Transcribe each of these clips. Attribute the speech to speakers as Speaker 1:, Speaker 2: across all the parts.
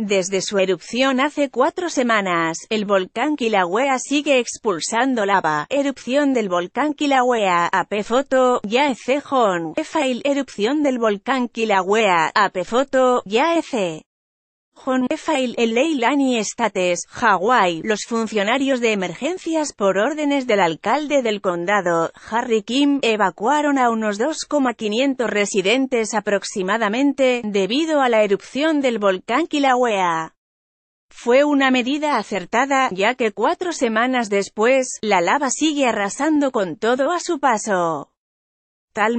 Speaker 1: Desde su erupción hace cuatro semanas, el volcán Kilauea sigue expulsando lava. Erupción del volcán Kilauea, AP Foto, Efail, erupción del volcán Kilauea, AP Foto, Yaece. En Leilani Estates, Hawái. Los funcionarios de emergencias por órdenes del alcalde del condado, Harry Kim, evacuaron a unos 2,500 residentes aproximadamente, debido a la erupción del volcán Kilauea. Fue una medida acertada, ya que cuatro semanas después, la lava sigue arrasando con todo a su paso. Tal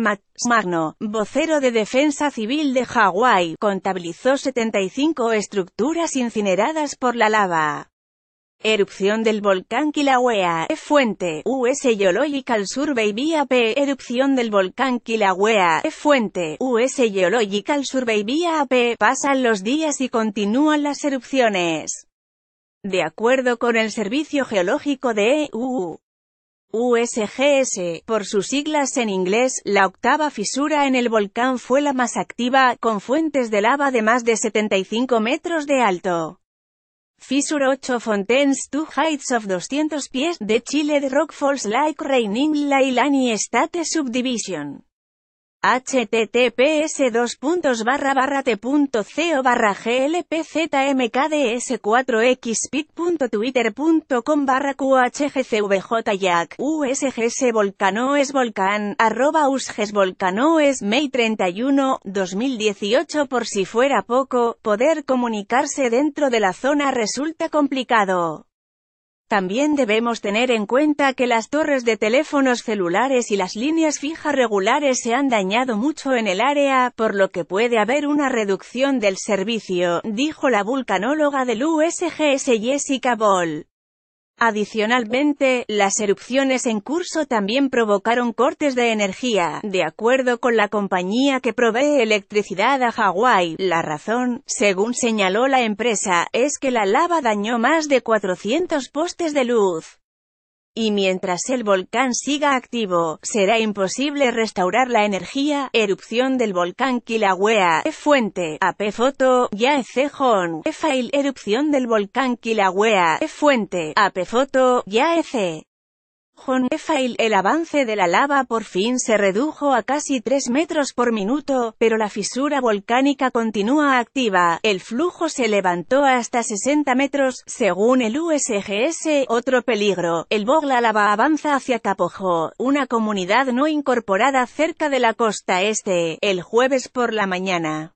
Speaker 1: Magno, vocero de Defensa Civil de Hawái, contabilizó 75 estructuras incineradas por la lava. Erupción del volcán Kilauea, fuente, US Geological Survey vía erupción del volcán Kilauea, fuente, US Geological Survey vía AP, pasan los días y continúan las erupciones. De acuerdo con el Servicio Geológico de EU, USGS, por sus siglas en inglés, la octava fisura en el volcán fue la más activa, con fuentes de lava de más de 75 metros de alto. Fissure 8 Fontaines to Heights of 200 pies de Chile de Rock Falls Lake Reining Lailani State Subdivision https 2 barra barra t.co barra glpzmkds4xpit.twitter.com barra qhgcvjyac usgs volcanoes volcán arroba usges may 31 2018 por si fuera poco poder comunicarse dentro de la zona resulta complicado también debemos tener en cuenta que las torres de teléfonos celulares y las líneas fijas regulares se han dañado mucho en el área, por lo que puede haber una reducción del servicio, dijo la vulcanóloga del USGS Jessica Ball. Adicionalmente, las erupciones en curso también provocaron cortes de energía, de acuerdo con la compañía que provee electricidad a Hawái. La razón, según señaló la empresa, es que la lava dañó más de 400 postes de luz y mientras el volcán siga activo, será imposible restaurar la energía, erupción del volcán Kilauea, e fuente, AP foto, ya Jon, e, e fail, erupción del volcán Kilauea, e fuente, AP foto, ya e el avance de la lava por fin se redujo a casi 3 metros por minuto, pero la fisura volcánica continúa activa, el flujo se levantó hasta 60 metros, según el USGS, otro peligro, el Bogla lava avanza hacia Capojo, una comunidad no incorporada cerca de la costa este, el jueves por la mañana.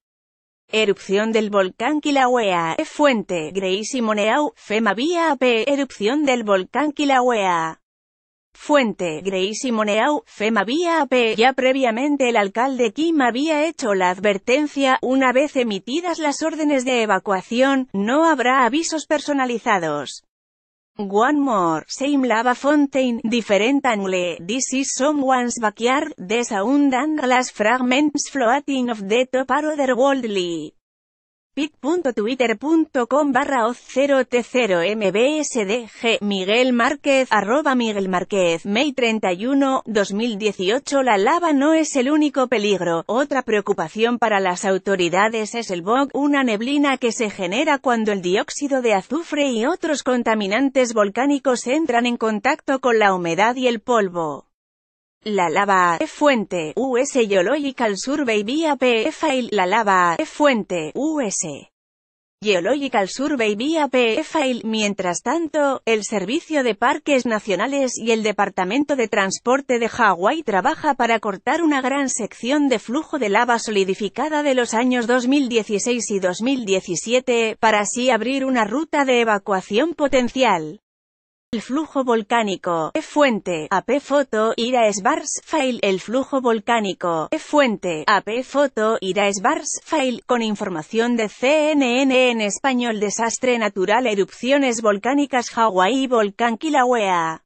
Speaker 1: Erupción del volcán Kilauea, Fuente, Gracie Moneau, fema vía ap erupción del volcán Kilauea. Fuente, Grace Simoneau, FEMA había AP. Ya previamente el alcalde Kim había hecho la advertencia, una vez emitidas las órdenes de evacuación, no habrá avisos personalizados. One more, same lava fountain, different angle, this is someone's backyard, there's las fragments floating of the top the worldly pic.twitter.com barra 0 t 0 mbsdg Miguel Márquez, arroba Miguel Márquez, May 31, 2018 La lava no es el único peligro, otra preocupación para las autoridades es el BOG, una neblina que se genera cuando el dióxido de azufre y otros contaminantes volcánicos entran en contacto con la humedad y el polvo. La lava e fuente US Geological Survey vía file La lava e fuente US Geological Survey vía file. Mientras tanto, el Servicio de Parques Nacionales y el Departamento de Transporte de Hawái trabaja para cortar una gran sección de flujo de lava solidificada de los años 2016 y 2017, para así abrir una ruta de evacuación potencial. El flujo volcánico, E fuente, AP foto, Ira esbars file, el flujo volcánico, E fuente, AP foto, Ira esbars file, con información de CNN en español desastre natural erupciones volcánicas Hawái volcán Kilauea.